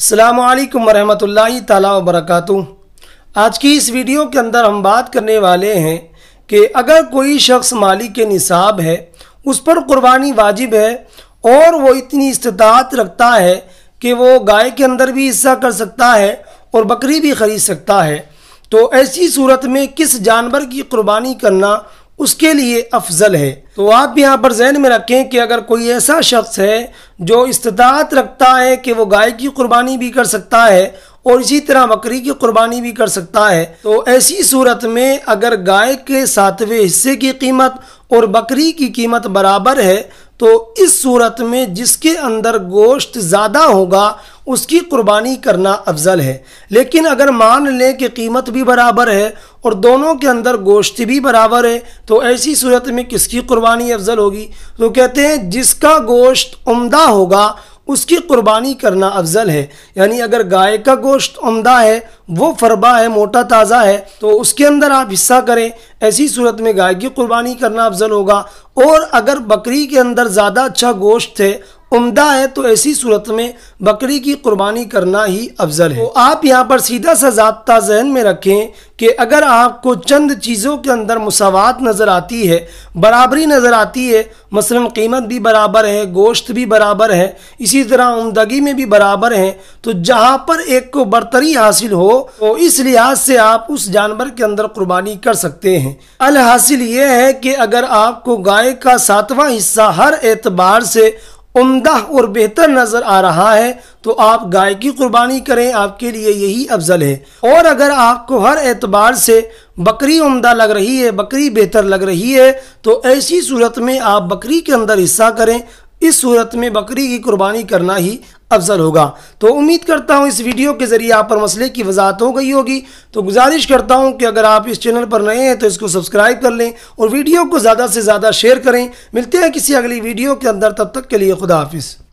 अल्लाम वरहमतुल्लाहि ताला वबरकातु आज की इस वीडियो के अंदर हम बात करने वाले हैं कि अगर कोई शख्स मालिक के निसाब है उस पर कुर्बानी वाजिब है और वो इतनी इस्तात रखता है कि वो गाय के अंदर भी हिस्सा कर सकता है और बकरी भी खरीद सकता है तो ऐसी सूरत में किस जानवर की कुर्बानी करना उसके लिए अफजल है तो आप भी यहाँ पर जहन में रखें कि अगर कोई ऐसा शख्स है जो इस्तात रखता है कि वो गाय की कुर्बानी भी कर सकता है और इसी तरह बकरी की कुर्बानी भी कर सकता है तो ऐसी सूरत में अगर गाय के सातवें हिस्से की कीमत और बकरी की कीमत बराबर है तो इस सूरत में जिसके अंदर गोश्त ज़्यादा होगा उसकी कुर्बानी करना अफजल है लेकिन अगर मान लें कि कीमत भी बराबर है और दोनों के अंदर गोश्त भी बराबर है तो ऐसी सूरत में किसकी कुर्बानी अफजल होगी तो कहते हैं जिसका गोश्त उम्दा होगा उसकी कुर्बानी करना अफजल है यानी अगर गाय का गोश्त उमदा है वो फरबा है मोटा ताज़ा है तो उसके अंदर आप हिस्सा करें ऐसी सूरत में गाय की कुर्बानी करना अफजल होगा और अगर बकरी के अंदर ज़्यादा अच्छा गोश्त है उम्दा है तो ऐसी सूरत में बकरी की कुर्बानी करना ही अफजल है तो आप यहाँ पर सीधा सा जबता जहन में रखें कि अगर आपको चंद चीज़ों के अंदर मसावत नज़र आती है बराबरी नज़र आती है मसलन कीमत भी बराबर है गोश्त भी बराबर है इसी तरह उमदगी में भी बराबर है तो जहाँ पर एक को बरतरी हासिल हो तो इस लिहाज से आप उस जानवर के अंदर कुर्बानी कर सकते हैं अल हासिल ये है कि अगर आपको गाय का सातवा हिस्सा हर एतबार से उम्दा और बेहतर नज़र आ रहा है तो आप गाय की कुर्बानी करें आपके लिए यही अफजल है और अगर आपको हर एतबार से बकरी उम्दा लग रही है बकरी बेहतर लग रही है तो ऐसी सूरत में आप बकरी के अंदर हिस्सा करें इस सूरत में बकरी की कुर्बानी करना ही अफजल होगा तो उम्मीद करता हूँ इस वीडियो के ज़रिए आप पर मसले की वजाहत हो गई होगी तो गुजारिश करता हूँ कि अगर आप इस चैनल पर नए हैं तो इसको सब्सक्राइब कर लें और वीडियो को ज़्यादा से ज़्यादा शेयर करें मिलते हैं किसी अगली वीडियो के अंदर तब तक के लिए खुदा हाफिज़